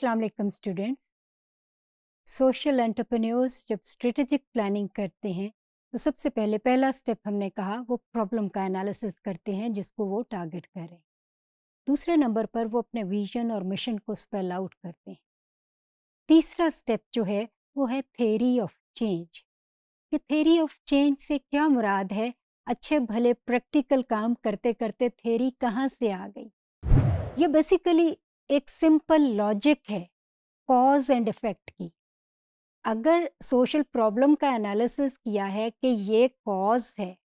अस्सलाम वालेकुम students social entrepreneurs जब स्ट्रेटजिक प्लानिंग करते हैं तो सबसे पहले पहला स्टेप हमने कहा वो प्रॉब्लम का एनालिसिस करते हैं जिसको वो टारगेट करें दूसरे नंबर पर वो अपने विजन और मिशन को स्पेल आउट करते हैं तीसरा स्टेप जो है वो है थेरी ऑफ चेंज कि थेरी ऑफ चेंज से क्या मुराद है अच्छे भले प्रैक्टिकल काम करते करते थेरी कहाँ से आ गई ये बेसिकली एक सिंपल लॉजिक है कॉज एंड इफेक्ट की अगर सोशल प्रॉब्लम का एनालिसिस किया है कि ये कॉज है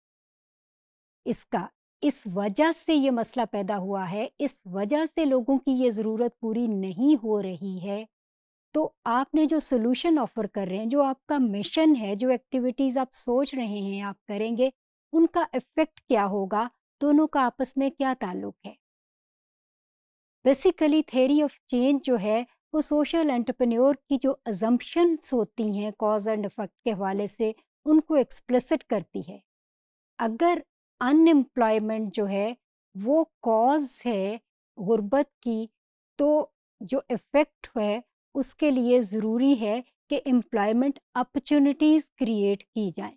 इसका इस वजह से ये मसला पैदा हुआ है इस वजह से लोगों की ये ज़रूरत पूरी नहीं हो रही है तो आपने जो सोल्यूशन ऑफर कर रहे हैं जो आपका मिशन है जो एक्टिविटीज़ आप सोच रहे हैं आप करेंगे उनका इफ़ेक्ट क्या होगा दोनों का आपस में क्या ताल्लुक है बेसिकली थेरी ऑफ चेंज जो है वो सोशल एंटरप्रेन्योर की जो अजम्पशंस होती हैं कॉज एंड इफेक्ट के हवाले से उनको एक्सप्लिसिट करती है अगर अनएम्प्लॉयमेंट जो है वो कॉज है गुर्बत की तो जो इफ़ेक्ट है उसके लिए ज़रूरी है कि एम्प्लॉयमेंट अपॉर्चुनिटीज़ क्रिएट की जाएं।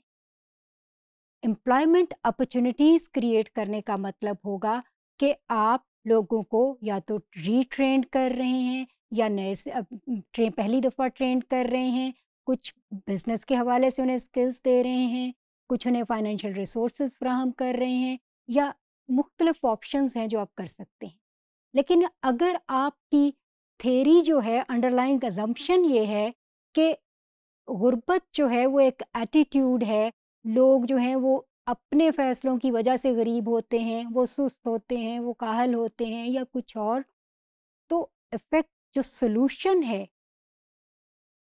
एम्प्लॉयमेंट अपॉर्चुनिटीज़ क्रिएट करने का मतलब होगा कि आप लोगों को या तो रीट्रेन कर रहे हैं या नए से ट्रेन पहली दफ़ा ट्रेंड कर रहे हैं कुछ बिज़नेस के हवाले से उन्हें स्किल्स दे रहे हैं कुछ उन्हें फाइनेंशियल रिसोर्स फ्राहम कर रहे हैं या मुख्तलफ ऑप्शन हैं जो आप कर सकते हैं लेकिन अगर आपकी थेरी जो है अंडरलाइन अजम्पन ये है कि गुर्बत जो है वो एक एटीट्यूड है लोग जो हैं वो अपने फैसलों की वजह से गरीब होते हैं वो सुस्त होते हैं वो काहल होते हैं या कुछ और तो इफेक्ट जो सोलूशन है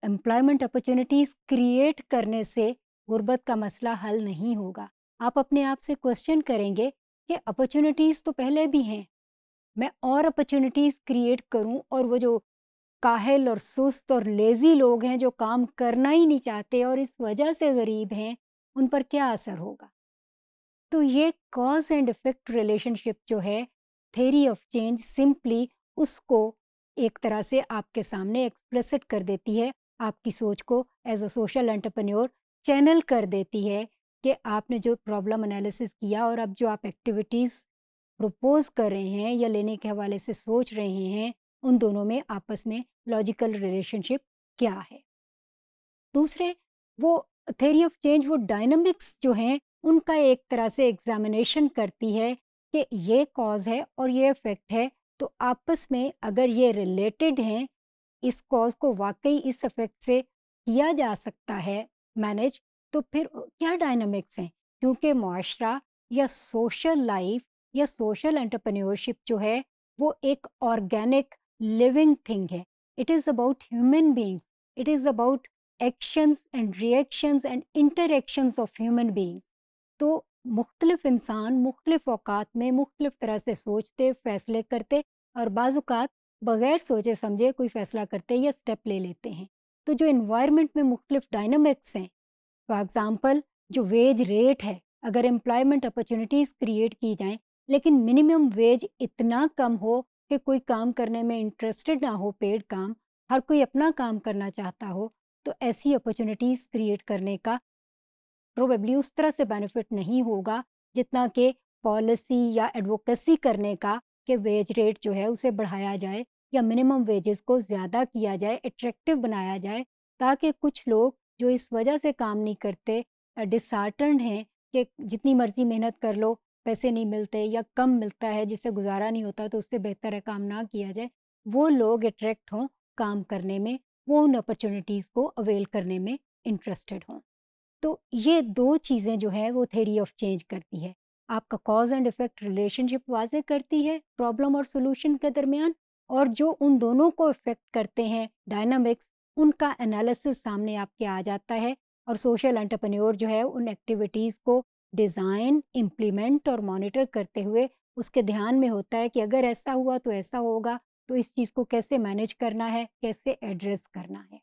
एम्प्लॉयमेंट अपॉर्चुनिटीज़ क्रिएट करने से गुर्बत का मसला हल नहीं होगा आप अपने आप से क्वेश्चन करेंगे कि अपॉर्चुनिटीज़ तो पहले भी हैं मैं और अपॉर्चुनिटीज़ क्रिएट करूं और वो जो काहल और सुस्त और लेज़ी लोग हैं जो काम करना ही नहीं चाहते और इस वजह से गरीब हैं उन पर क्या असर होगा तो ये कॉज एंड इफेक्ट रिलेशनशिप जो है थेरी ऑफ चेंज सिंपली उसको एक तरह से आपके सामने एक्सप्रेसिट कर देती है आपकी सोच को as a social entrepreneur channel कर देती है कि आपने जो प्रॉब्लम एनालिसिस किया और अब जो आप एक्टिविटीज़ प्रपोज कर रहे हैं या लेने के हवाले से सोच रहे हैं उन दोनों में आपस में लॉजिकल रिलेशनशिप क्या है दूसरे वो थेरी ऑफ चेंज वो डायनमिक्स जो हैं उनका एक तरह से एग्जामिनेशन करती है कि ये कॉज है और ये इफेक्ट है तो आपस में अगर ये रिलेटेड हैं इस कॉज को वाकई इस इफेक्ट से किया जा सकता है मैनेज तो फिर क्या डायनामिक्स हैं क्योंकि माशरा या सोशल लाइफ या सोशल एंटरप्रेन्योरशिप जो है वो एक ऑर्गेनिक लिविंग थिंग है it is about human beings it is about actions and reactions and interactions of human beings तो मुख्तलिफ इंसान मुख्तलिफ अवकात में मुख्तलिफ तरह से सोचते फ़ैसले करते और बाज़ात बग़ैर सोचे समझे कोई फ़ैसला करते या स्टेप ले लेते हैं तो जो इन्वायरमेंट में मुख्तलिफ डायनमिक्स हैं फॉर एग्ज़ाम्पल जो वेज रेट है अगर एम्प्लॉयमेंट अपॉर्चुनिटीज़ क्रिएट की जाएँ लेकिन मिनिमम वेज इतना कम हो कि कोई काम करने में इंटरेस्टेड ना हो पेड काम हर कोई अपना काम करना चाहता हो तो ऐसी अपॉर्चुनिटीज़ क्रिएट करने का प्रोबेबली उस तरह से बेनिफिट नहीं होगा जितना कि पॉलिसी या एडवोकेसी करने का कि वेज रेट जो है उसे बढ़ाया जाए या मिनिमम वेजेस को ज़्यादा किया जाए अट्रैक्टिव बनाया जाए ताकि कुछ लोग जो इस वजह से काम नहीं करते डिसार्टन हैं कि जितनी मर्ज़ी मेहनत कर लो पैसे नहीं मिलते या कम मिलता है जिससे गुजारा नहीं होता तो उससे बेहतर है काम ना किया जाए वो लोग अट्रैक्ट हों काम करने में वो उन अपॉर्चुनिटीज़ को अवेल करने में इंटरेस्टेड हों तो ये दो चीज़ें जो है वो थेरी ऑफ चेंज करती है आपका कॉज एंड इफेक्ट रिलेशनशिप वाजे करती है प्रॉब्लम और सोल्यूशन के दरमियान और जो उन दोनों को इफेक्ट करते हैं डायनामिक्स उनका एनालिसिस सामने आपके आ जाता है और सोशल एंटरप्रेन्योर जो है उन एक्टिविटीज़ को डिज़ाइन इम्प्लीमेंट और मॉनिटर करते हुए उसके ध्यान में होता है कि अगर ऐसा हुआ तो ऐसा होगा तो इस चीज़ को कैसे मैनेज करना है कैसे एड्रेस करना है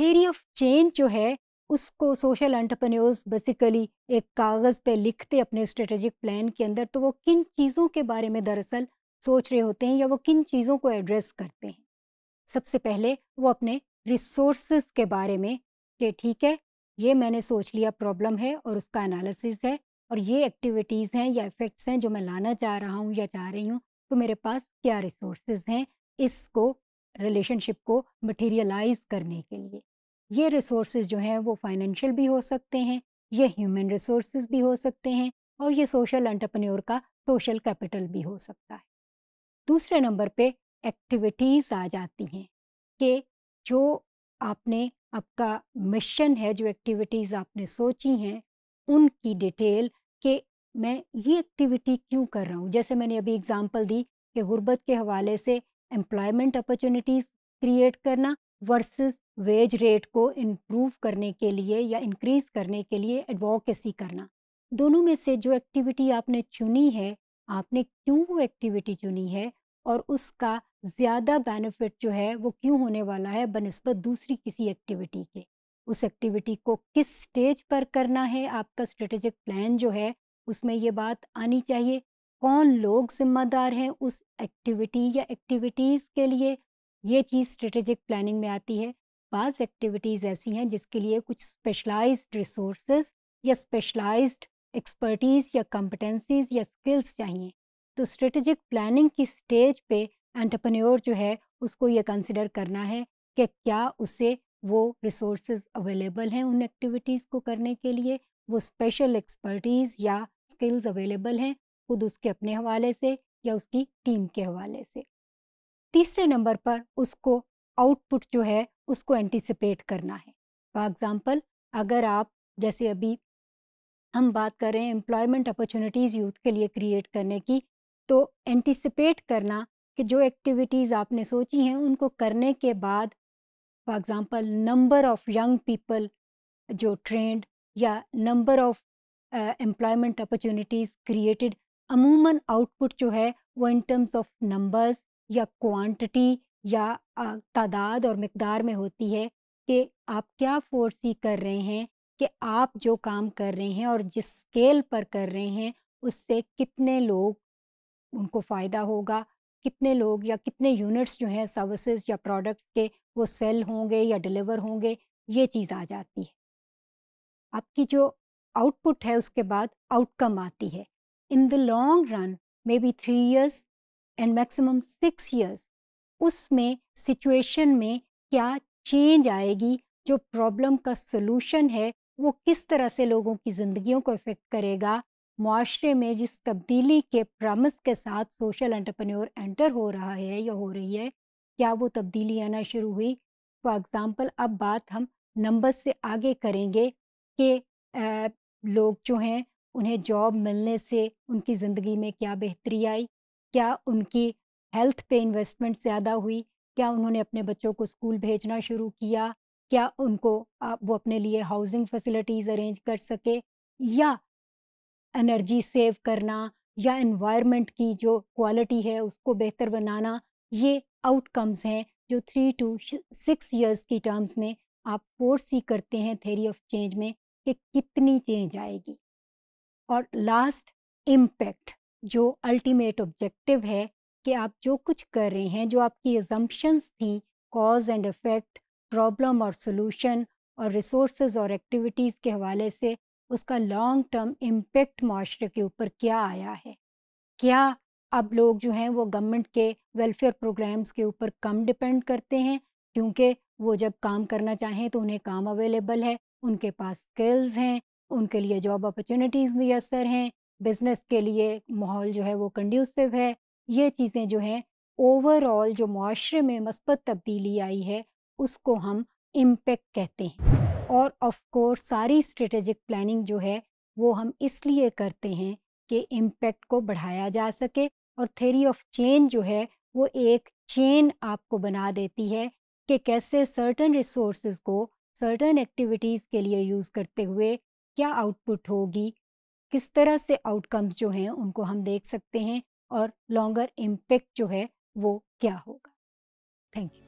थेरी ऑफ चेंज जो है उसको सोशल एंटरप्रेन्योर्स बेसिकली एक कागज़ पे लिखते अपने स्ट्रेटेजिक प्लान के अंदर तो वो किन चीज़ों के बारे में दरअसल सोच रहे होते हैं या वो किन चीज़ों को एड्रेस करते हैं सबसे पहले वो अपने रिसोर्स के बारे में कि ठीक है ये मैंने सोच लिया प्रॉब्लम है और उसका एनालिसिस है और ये एक्टिविटीज़ हैं या इफ़ेक्ट्स हैं जो मैं लाना चाह रहा हूँ या चाह रही हूँ तो मेरे पास क्या रिसोर्स हैं इसको रिलेशनशिप को मटेरियलाइज करने के लिए ये रिसोर्सेज जो हैं वो फाइनेंशियल भी हो सकते हैं ये ह्यूमन रिसोर्सेज भी हो सकते हैं और ये सोशल एंटरप्रेन्योर का सोशल कैपिटल भी हो सकता है दूसरे नंबर पे एक्टिविटीज़ आ जाती हैं कि जो आपने आपका मिशन है जो एक्टिविटीज़ आपने सोची हैं उनकी डिटेल कि मैं ये एक्टिविटी क्यों कर रहा हूँ जैसे मैंने अभी एग्ज़ाम्पल दी कि गुर्बत के हवाले से एम्प्लॉयमेंट अपॉर्चुनिटीज़ क्रिएट करना वर्सेस वेज रेट को इम्प्रूव करने के लिए या इंक्रीज़ करने के लिए एडवोकेसी करना दोनों में से जो एक्टिविटी आपने चुनी है आपने क्यों वो एक्टिविटी चुनी है और उसका ज़्यादा बेनिफिट जो है वो क्यों होने वाला है बनस्बत दूसरी किसी एक्टिविटी के उस एक्टिविटी को किस स्टेज पर करना है आपका स्ट्रेटेजिक प्लान जो है उसमें ये बात आनी चाहिए कौन लोग जिम्मेदार हैं उस एक्टिविटी या एक्टिविटीज़ के लिए ये चीज़ स्ट्रेटेजिक प्लानिंग में आती है बाज़ एक्टिविटीज़ ऐसी हैं जिसके लिए कुछ स्पेशलाइज रिसोर्स या स्पेशलाइज एक्सपर्टीज़ या कॉम्पिटेंसीज या स्किल्स चाहिए तो स्ट्रेटेजिक प्लानिंग की स्टेज पे एंटरप्रेन्योर जो है उसको ये कंसिडर करना है कि क्या उसे वो रिसोर्स अवेलेबल हैं उन एक्टिविटीज़ को करने के लिए वो स्पेशल एक्सपर्टीज़ या स्किल्स अवेलेबल हैं खुद उसके अपने हवाले से या उसकी टीम के हवाले से तीसरे नंबर पर उसको आउटपुट जो है उसको एंटिसिपेट करना है फॉर एग्जांपल अगर आप जैसे अभी हम बात कर रहे हैं एम्प्लॉयमेंट अपॉर्चुनिटीज़ यूथ के लिए क्रिएट करने की तो एंटिसिपेट करना कि जो एक्टिविटीज़ आपने सोची हैं उनको करने के बाद for example number of young people जो ट्रेंड या number of employment opportunities created अमूमन आउटपुट जो है वो इन टर्म्स ऑफ नंबर्स या क्वांटिटी या तादाद और मकदार में होती है कि आप क्या फोर्सी कर रहे हैं कि आप जो काम कर रहे हैं और जिस स्केल पर कर रहे हैं उससे कितने लोग उनको फ़ायदा होगा कितने लोग या कितने यूनिट्स जो हैं सर्विसेज या प्रोडक्ट्स के वो सेल होंगे या डिलीवर होंगे ये चीज़ आ जाती है आपकी जो आउटपुट है उसके बाद आउटकम आती है in the long run maybe three years and maximum six years उसमें सिचुएशन में क्या चेंज आएगी जो प्रॉब्लम का सलूशन है वो किस तरह से लोगों की ज़िंदगियों को इफ़ेक्ट करेगा माशरे में जिस तब्दीली के प्रामस के साथ सोशल एंटरप्रेन्योर एंटर हो रहा है या हो रही है क्या वो तब्दीली आना शुरू हुई फॉर एग्ज़ाम्पल अब बात हम नंबर से आगे करेंगे कि लोग जो हैं उन्हें जॉब मिलने से उनकी ज़िंदगी में क्या बेहतरी आई क्या उनकी हेल्थ पे इन्वेस्टमेंट ज़्यादा हुई क्या उन्होंने अपने बच्चों को स्कूल भेजना शुरू किया क्या उनको आप वो अपने लिए हाउसिंग फैसिलिटीज़ अरेंज कर सके या एनर्जी सेव करना या इन्वायरमेंट की जो क्वालिटी है उसको बेहतर बनाना ये आउटकम्स हैं जो थ्री टू सिक्स इयर्स की टर्म्स में आप फोर्स ही करते हैं थेरी ऑफ चेंज में कि कितनी चेंज आएगी और लास्ट इम्पैक्ट जो अल्टीमेट ऑब्जेक्टिव है कि आप जो कुछ कर रहे हैं जो आपकी एजम्पन्स थी कॉज एंड इफ़ेक्ट प्रॉब्लम और सोलूशन और रिसोर्स और एक्टिविटीज़ के हवाले से उसका लॉन्ग टर्म इम्पेक्ट माशरे के ऊपर क्या आया है क्या अब लोग जो हैं वो गवर्नमेंट के वेलफेयर प्रोग्राम्स के ऊपर कम डिपेंड करते हैं क्योंकि वो जब काम करना चाहें तो उन्हें काम अवेलेबल है उनके पास स्किल्स हैं उनके लिए जॉब अपॉर्चुनिटीज़ मैसर हैं बिजनेस के लिए माहौल जो है वो कंड्यूसिव है ये चीज़ें जो हैं ओवरऑल जो माशरे में मस्बत तब्दीली आई है उसको हम इम्पेक्ट कहते हैं और ऑफ कोर्स सारी स्ट्रेटेजिक प्लानिंग जो है वो हम इसलिए करते हैं कि इम्पेक्ट को बढ़ाया जा सके और थेरी ऑफ चेंज जो है वो एक चेन आपको बना देती है कि कैसे सर्टन रिसोर्स को सर्टन एक्टिविटीज़ के लिए यूज़ करते हुए क्या आउटपुट होगी किस तरह से आउटकम्स जो हैं उनको हम देख सकते हैं और लॉन्गर इम्पेक्ट जो है वो क्या होगा थैंक यू